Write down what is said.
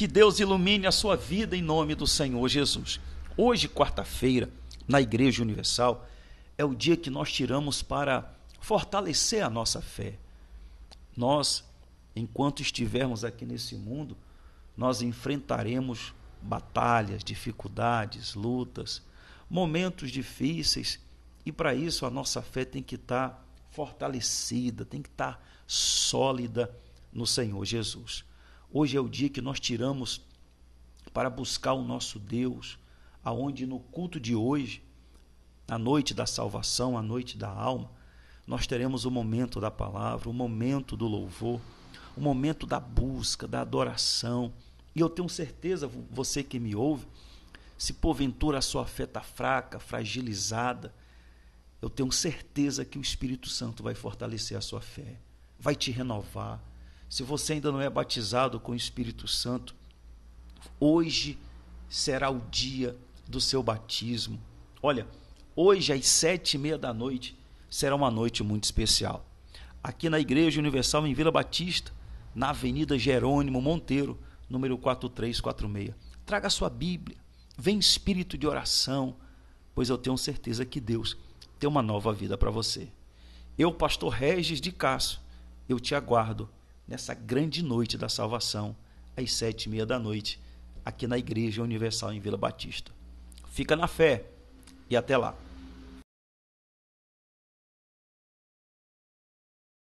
Que Deus ilumine a sua vida em nome do Senhor Jesus. Hoje, quarta-feira, na Igreja Universal, é o dia que nós tiramos para fortalecer a nossa fé. Nós, enquanto estivermos aqui nesse mundo, nós enfrentaremos batalhas, dificuldades, lutas, momentos difíceis, e para isso a nossa fé tem que estar tá fortalecida, tem que estar tá sólida no Senhor Jesus. Hoje é o dia que nós tiramos para buscar o nosso Deus, aonde no culto de hoje, na noite da salvação, a noite da alma, nós teremos o momento da palavra, o momento do louvor, o momento da busca, da adoração. E eu tenho certeza, você que me ouve, se porventura a sua fé está fraca, fragilizada, eu tenho certeza que o Espírito Santo vai fortalecer a sua fé, vai te renovar, se você ainda não é batizado com o Espírito Santo, hoje será o dia do seu batismo. Olha, hoje às sete e meia da noite será uma noite muito especial. Aqui na Igreja Universal em Vila Batista, na Avenida Jerônimo Monteiro, número 4346. Traga a sua Bíblia, vem espírito de oração, pois eu tenho certeza que Deus tem uma nova vida para você. Eu, pastor Regis de Castro, eu te aguardo nessa grande noite da salvação, às sete e meia da noite, aqui na Igreja Universal em Vila Batista. Fica na fé e até lá.